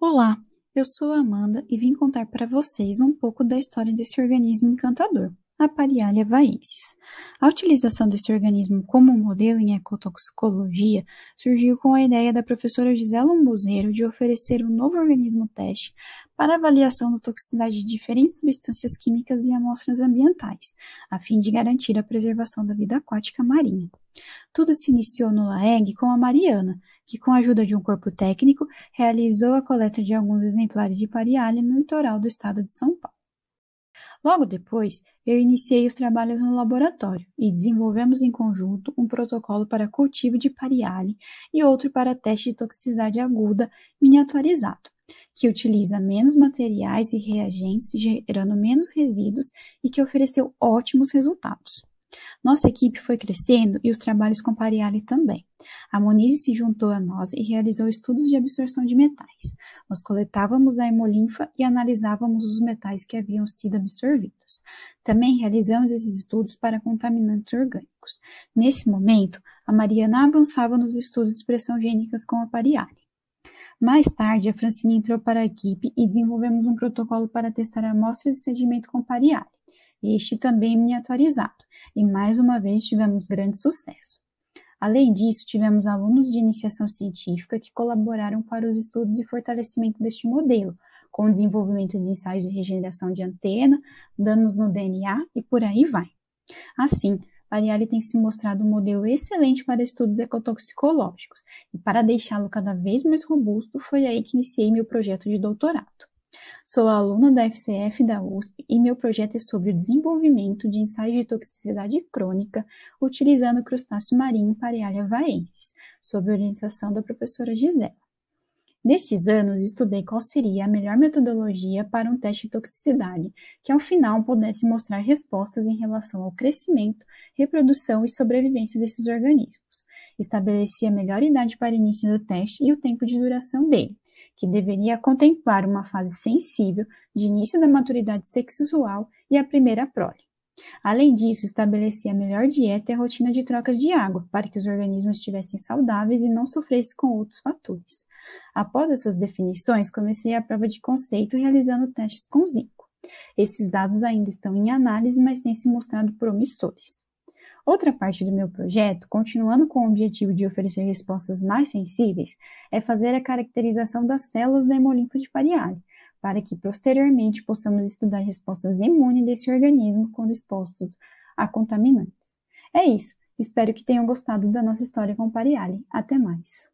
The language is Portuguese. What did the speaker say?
Olá, eu sou a Amanda e vim contar para vocês um pouco da história desse organismo encantador, a Parialia vaensis. A utilização desse organismo como modelo em ecotoxicologia surgiu com a ideia da professora Gisela Umbuzeiro de oferecer um novo organismo teste para avaliação da toxicidade de diferentes substâncias químicas em amostras ambientais, a fim de garantir a preservação da vida aquática marinha. Tudo se iniciou no LAEG com a Mariana, que com a ajuda de um corpo técnico, realizou a coleta de alguns exemplares de parialha no litoral do estado de São Paulo. Logo depois, eu iniciei os trabalhos no laboratório e desenvolvemos em conjunto um protocolo para cultivo de pariale e outro para teste de toxicidade aguda miniaturizado, que utiliza menos materiais e reagentes, gerando menos resíduos e que ofereceu ótimos resultados. Nossa equipe foi crescendo e os trabalhos com Pariali também. A Monize se juntou a nós e realizou estudos de absorção de metais. Nós coletávamos a hemolinfa e analisávamos os metais que haviam sido absorvidos. Também realizamos esses estudos para contaminantes orgânicos. Nesse momento, a Mariana avançava nos estudos de expressão gênicas com a Pariali. Mais tarde, a Francine entrou para a equipe e desenvolvemos um protocolo para testar amostras de sedimento com Pariali este também miniaturizado, e mais uma vez tivemos grande sucesso. Além disso, tivemos alunos de iniciação científica que colaboraram para os estudos e fortalecimento deste modelo, com o desenvolvimento de ensaios de regeneração de antena, danos no DNA e por aí vai. Assim, Variale tem se mostrado um modelo excelente para estudos ecotoxicológicos, e para deixá-lo cada vez mais robusto, foi aí que iniciei meu projeto de doutorado. Sou aluna da FCF da USP e meu projeto é sobre o desenvolvimento de ensaios de toxicidade crônica utilizando crustáceo marinho Parealia vaensis, sob orientação da professora Gisela. Nestes anos, estudei qual seria a melhor metodologia para um teste de toxicidade, que ao final pudesse mostrar respostas em relação ao crescimento, reprodução e sobrevivência desses organismos. Estabeleci a melhor idade para início do teste e o tempo de duração dele, que deveria contemplar uma fase sensível de início da maturidade sexual e a primeira prole. Além disso, estabelecia a melhor dieta e a rotina de trocas de água, para que os organismos estivessem saudáveis e não sofressem com outros fatores. Após essas definições, comecei a prova de conceito realizando testes com zinco. Esses dados ainda estão em análise, mas têm se mostrado promissores. Outra parte do meu projeto, continuando com o objetivo de oferecer respostas mais sensíveis, é fazer a caracterização das células da hemolinfa de Pariale, para que posteriormente possamos estudar respostas imunes desse organismo quando expostos a contaminantes. É isso. Espero que tenham gostado da nossa história com Pariale. Até mais.